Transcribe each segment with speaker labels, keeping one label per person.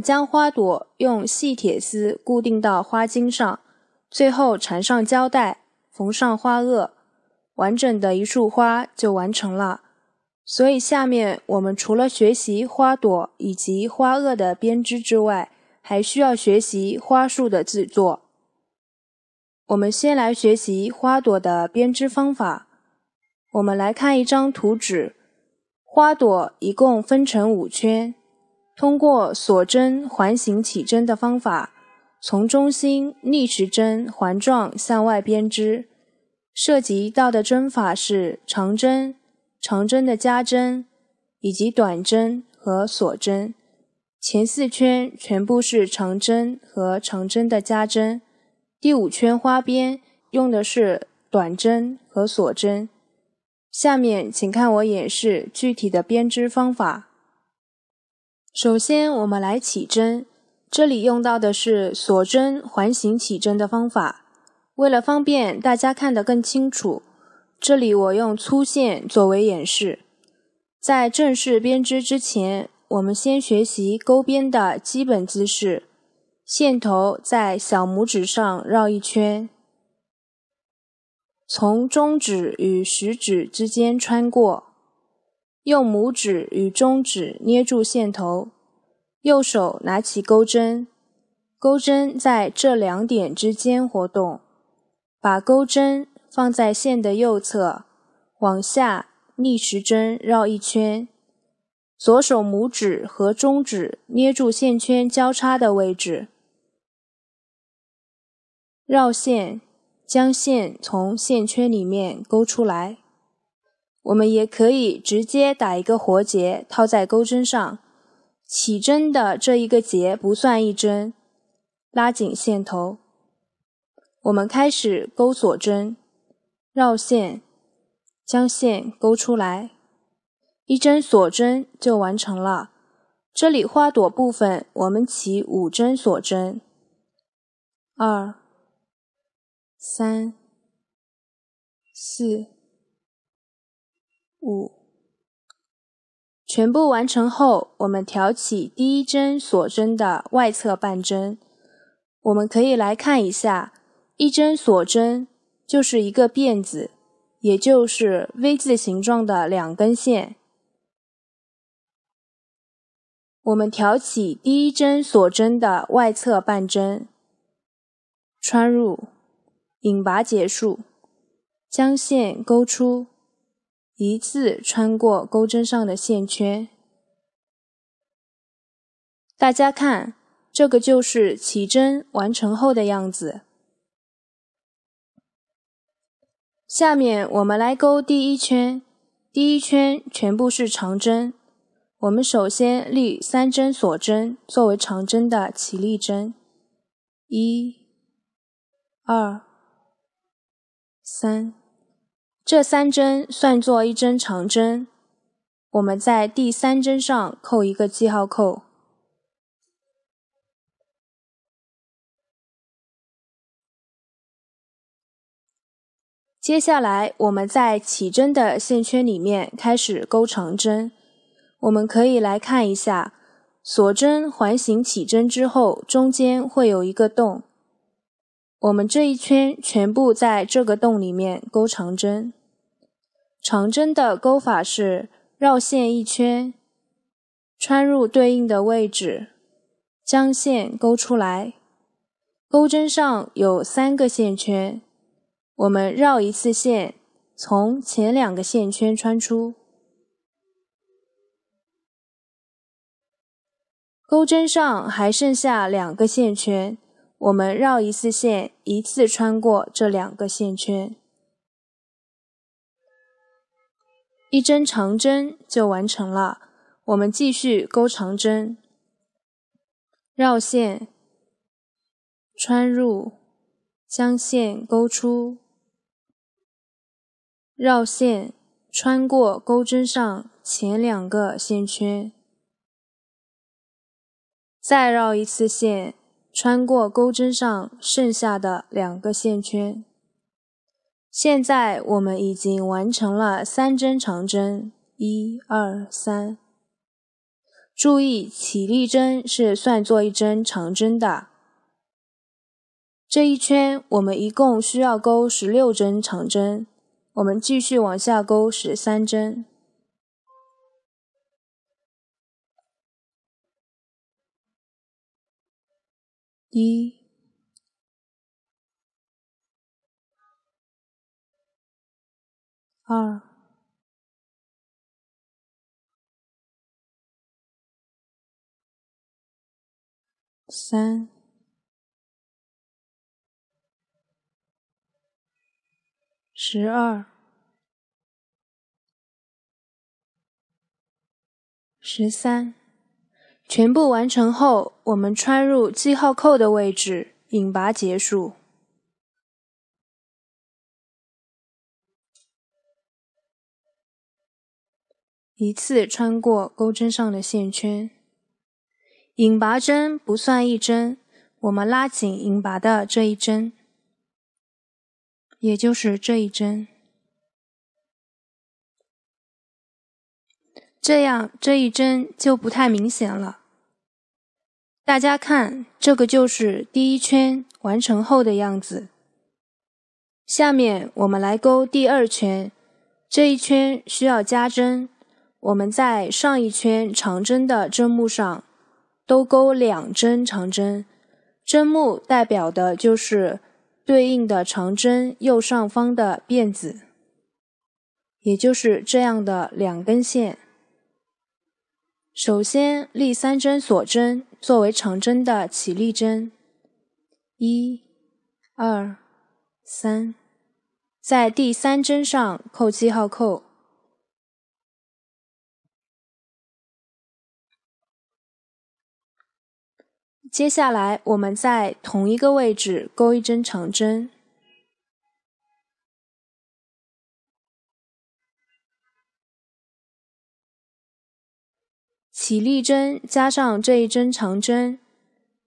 Speaker 1: 将花朵用细铁丝固定到花茎上，最后缠上胶带，缝上花萼，完整的一束花就完成了。所以，下面我们除了学习花朵以及花萼的编织之外，还需要学习花束的制作。我们先来学习花朵的编织方法。我们来看一张图纸，花朵一共分成五圈。通过锁针环形起针的方法，从中心逆时针环状向外编织，涉及到的针法是长针、长针的加针，以及短针和锁针。前四圈全部是长针和长针的加针，第五圈花边用的是短针和锁针。下面，请看我演示具体的编织方法。首先，我们来起针。这里用到的是锁针环形起针的方法。为了方便大家看得更清楚，这里我用粗线作为演示。在正式编织之前，我们先学习钩边的基本姿势。线头在小拇指上绕一圈，从中指与食指之间穿过。用拇指与中指捏住线头，右手拿起钩针，钩针在这两点之间活动。把钩针放在线的右侧，往下逆时针绕一圈。左手拇指和中指捏住线圈交叉的位置，绕线，将线从线圈里面勾出来。我们也可以直接打一个活结，套在钩针上。起针的这一个结不算一针，拉紧线头。我们开始钩锁针，绕线，将线钩出来，一针锁针就完成了。这里花朵部分，我们起五针锁针。二、
Speaker 2: 三、四。五，
Speaker 1: 全部完成后，我们挑起第一针锁针的外侧半针。我们可以来看一下，一针锁针就是一个辫子，也就是 V 字形状的两根线。我们挑起第一针锁针的外侧半针，穿入，引拔结束，将线勾出。一次穿过钩针上的线圈，大家看，这个就是起针完成后的样子。下面我们来钩第一圈，第一圈全部是长针。我们首先立三针锁针作为长针的起立针，一、二、三。这三针算作一针长针，我们在第三针上扣一个记号扣。接下来，我们在起针的线圈里面开始钩长针。我们可以来看一下，锁针环形起针之后，中间会有一个洞。我们这一圈全部在这个洞里面钩长针。长针的钩法是绕线一圈，穿入对应的位置，将线钩出来。钩针上有三个线圈，我们绕一次线，从前两个线圈穿出。钩针上还剩下两个线圈，我们绕一次线，一次穿过这两个线圈。一针长针就完成了。我们继续钩长针，绕线，穿入，将线
Speaker 2: 钩出，绕线穿过钩
Speaker 1: 针上前两个线圈，再绕一次线，穿过钩针上剩下的两个线圈。现在我们已经完成了三针长针，一二三。注意，起立针是算作一针长针的。这一圈我们一共需要钩十六针长针，我们继续往下钩十三针，
Speaker 2: 一。二、三、十二、
Speaker 1: 十三，全部完成后，我们穿入记号扣的位置，引拔结束。一次穿过钩针上的线圈，引拔针不算一针，我们拉紧引拔的这一针，也就是这一针，这样这一针就不太明显了。大家看，这个就是第一圈完成后的样子。下面我们来钩第二圈，这一圈需要加针。我们在上一圈长针的针目上都钩两针长针，针目代表的就是对应的长针右上方的辫子，也就是这样的两根线。首先立三针锁针作为长针的起立针，一、二、三，在第三针上扣记号扣。
Speaker 2: 接下来，我们在同一个位置钩一针长针，
Speaker 1: 起立针加上这一针长针，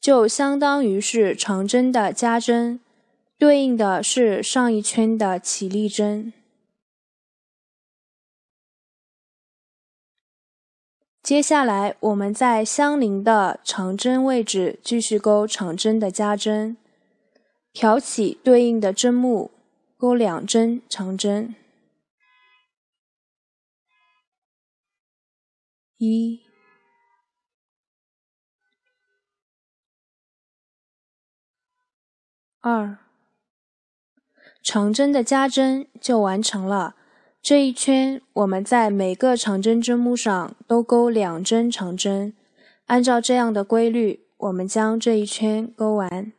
Speaker 1: 就相当于是长针的加针，对应的是上一圈的起立针。接下来，我们在相邻的长针位置继续钩长针的加针，挑起对应的针目，钩两针长针，
Speaker 2: 一、二，
Speaker 1: 长针的加针就完成了。这一圈，我们在每个长针针目上都钩两针长针，按照这样的规律，我们将这一圈钩完。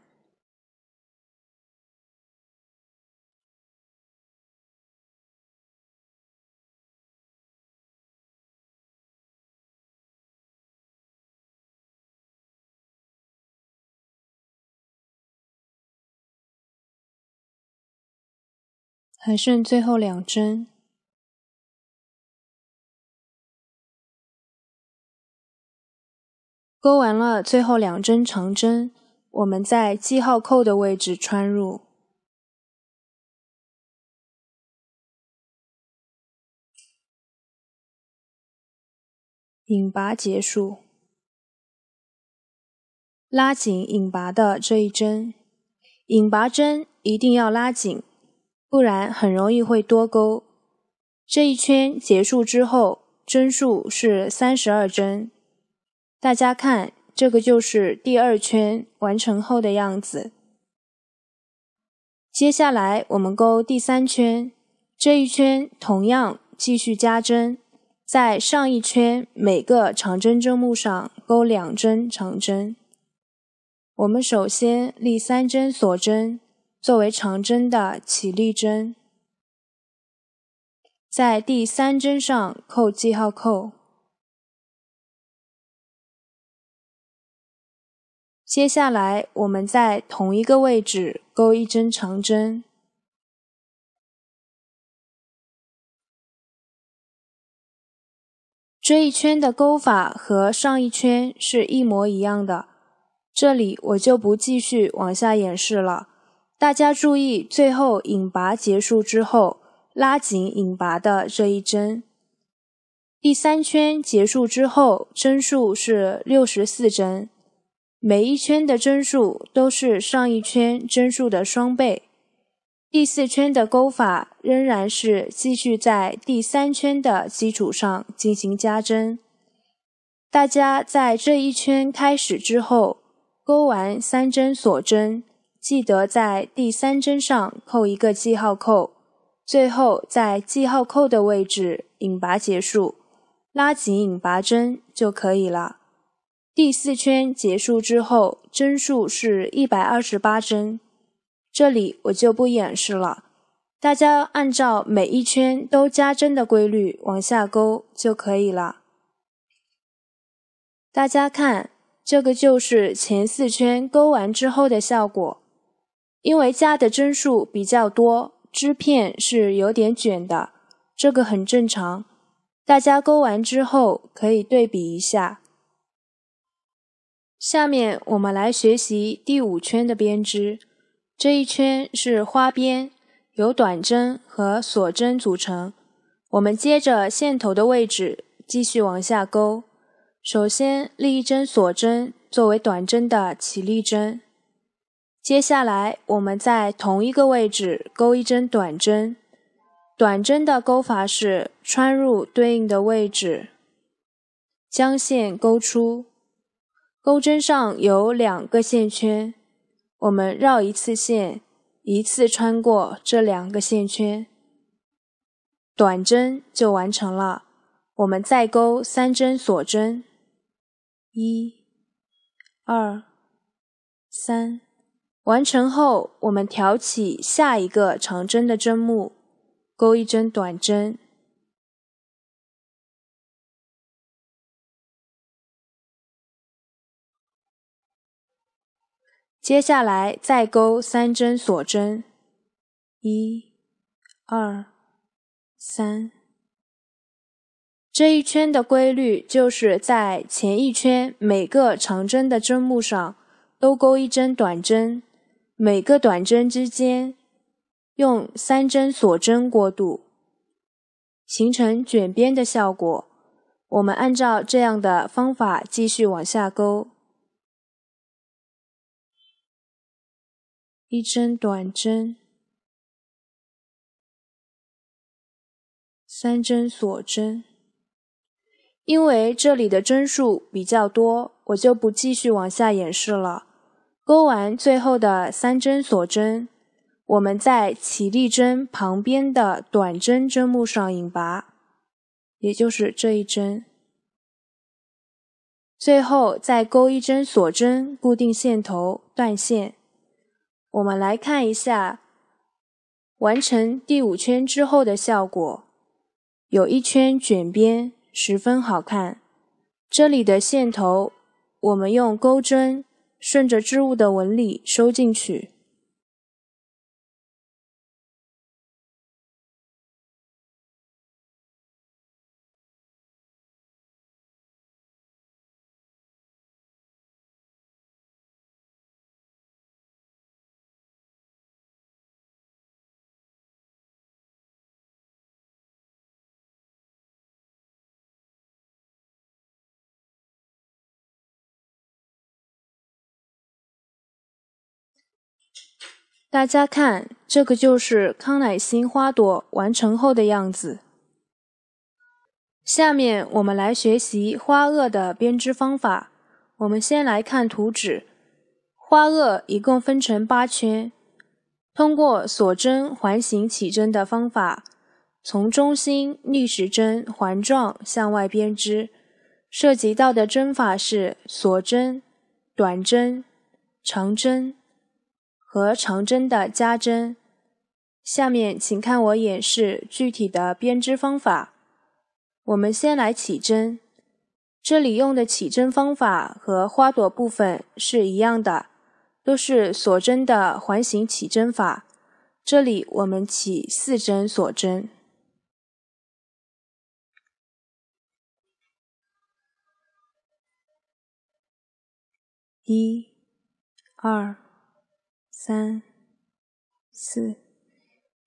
Speaker 2: 还剩最后两针。钩完了最后两针长针，我们在记号扣的位置穿入，引拔结束，
Speaker 1: 拉紧引拔的这一针，引拔针一定要拉紧，不然很容易会多钩。这一圈结束之后，针数是三十二针。大家看，这个就是第二圈完成后的样子。接下来我们钩第三圈，这一圈同样继续加针，在上一圈每个长针针目上钩两针长针。我们首先立三针锁针，作为长针的起立针，在第三针上
Speaker 2: 扣记号扣。接下来，我们在同一个位置钩一针长针。
Speaker 1: 这一圈的钩法和上一圈是一模一样的，这里我就不继续往下演示了。大家注意，最后引拔结束之后，拉紧引拔的这一针。第三圈结束之后，针数是六十四针。每一圈的针数都是上一圈针数的双倍。第四圈的钩法仍然是继续在第三圈的基础上进行加针。大家在这一圈开始之后，钩完三针锁针，记得在第三针上扣一个记号扣，最后在记号扣的位置引拔结束，拉紧引拔针就可以了。第四圈结束之后，针数是一百二十八针，这里我就不演示了，大家按照每一圈都加针的规律往下钩就可以了。大家看，这个就是前四圈钩完之后的效果，因为加的针数比较多，织片是有点卷的，这个很正常。大家钩完之后可以对比一下。下面我们来学习第五圈的编织，这一圈是花边，由短针和锁针组成。我们接着线头的位置继续往下钩。首先立一针锁针作为短针的起立针，接下来我们在同一个位置钩一针短针。短针的钩法是穿入对应的位置，将线钩出。钩针上有两个线圈，我们绕一次线，一次穿过这两个线圈，短针就完成了。我们再钩三针锁针，一、二、三，完成后我们挑起下一个长针的针目，钩一针短针。
Speaker 2: 接下来再钩三针锁针，
Speaker 1: 一、二、三。这一圈的规律就是在前一圈每个长针的针目上都钩一针短针，每个短针之间用三针锁针过渡，形成卷边的效果。我们按照这样的方法继续往下钩。一针短针，
Speaker 2: 三针锁针。
Speaker 1: 因为这里的针数比较多，我就不继续往下演示了。钩完最后的三针锁针，我们在起立针旁边的短针针目上引拔，也就是这一针。最后再钩一针锁针，固定线头，断线。我们来看一下完成第五圈之后的效果，有一圈卷边，十分好看。这里的线头，我们用钩针顺着织物的纹理收进去。
Speaker 2: 大家看，这个
Speaker 1: 就是康乃馨花朵完成后的样子。下面我们来学习花萼的编织方法。我们先来看图纸，花萼一共分成八圈，通过锁针环形起针的方法，从中心逆时针环状向外编织，涉及到的针法是锁针、短针、长针。和长针的加针，下面请看我演示具体的编织方法。我们先来起针，这里用的起针方法和花朵部分是一样的，都是锁针的环形起针法。这里我们起四针锁针，一，二。三四，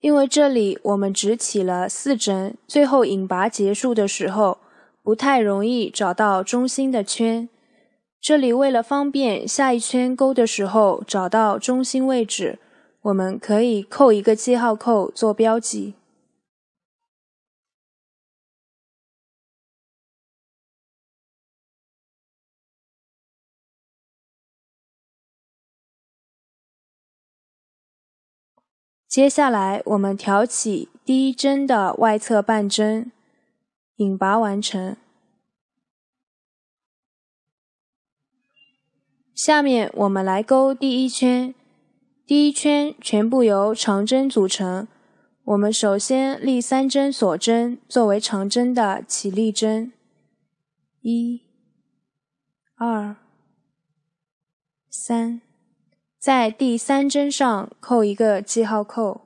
Speaker 1: 因为这里我们只起了四针，最后引拔结束的时候不太容易找到中心的圈。这里为了方便下一圈钩的时候找到中心位置，我们可以扣一个记号扣做标记。接下来，我们挑起第一针的外侧半针，引拔完成。下面我们来钩第一圈，第一圈全部由长针组成。我们首先立三针锁针作为长针的起立针，一、二、三。在第三针上扣一个记号扣，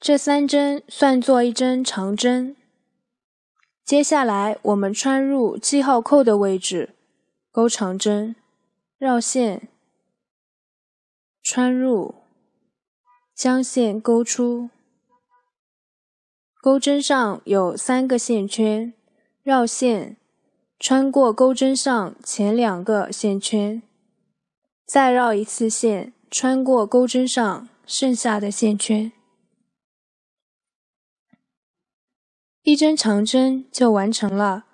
Speaker 1: 这三针算作一针长针。接下来，我们穿入记号扣的位置，钩长针，绕线，穿入，将线钩出。钩针上有三个线圈，绕线，穿过钩针上前两个线圈，再绕一次线，穿过钩针上剩下的线圈，一针长针就完成了。